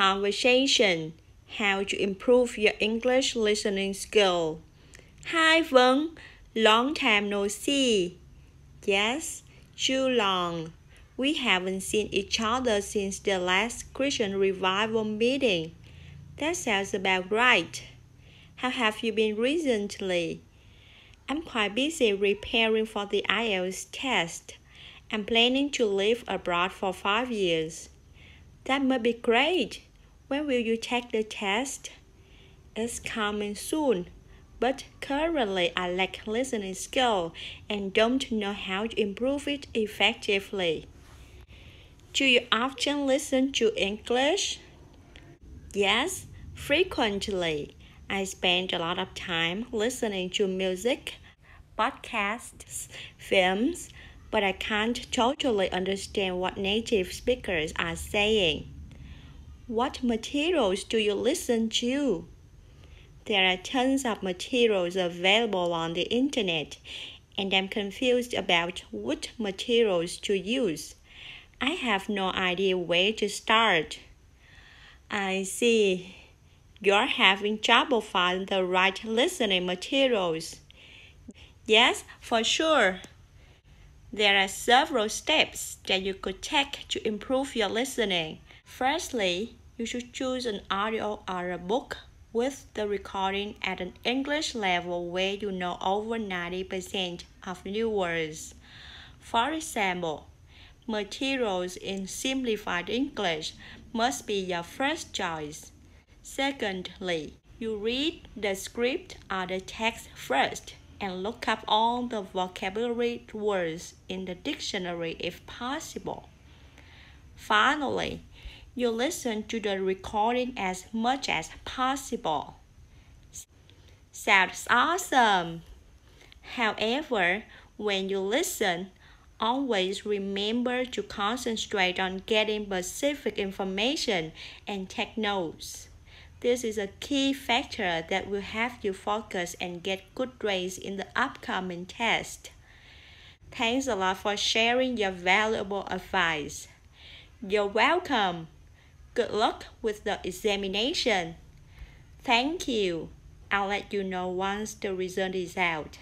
conversation. How to improve your English listening skill. Hi Feng. long time no see. Yes, too long. We haven't seen each other since the last Christian revival meeting. That sounds about right. How have you been recently? I'm quite busy preparing for the IELTS test. I'm planning to live abroad for five years. That must be great. When will you take the test? It's coming soon, but currently I lack listening skill and don't know how to improve it effectively. Do you often listen to English? Yes, frequently. I spend a lot of time listening to music, podcasts, films, but I can't totally understand what native speakers are saying. What materials do you listen to? There are tons of materials available on the internet, and I'm confused about what materials to use. I have no idea where to start. I see. You're having trouble finding the right listening materials. Yes, for sure. There are several steps that you could take to improve your listening. Firstly, you should choose an audio or a book with the recording at an English level where you know over 90% of new words. For example, materials in simplified English must be your first choice. Secondly, you read the script or the text first and look up all the vocabulary words in the dictionary if possible. Finally, you listen to the recording as much as possible. Sounds awesome! However, when you listen, always remember to concentrate on getting specific information and take notes. This is a key factor that will have you focus and get good grades in the upcoming test. Thanks a lot for sharing your valuable advice. You're welcome. Good luck with the examination. Thank you. I'll let you know once the result is out.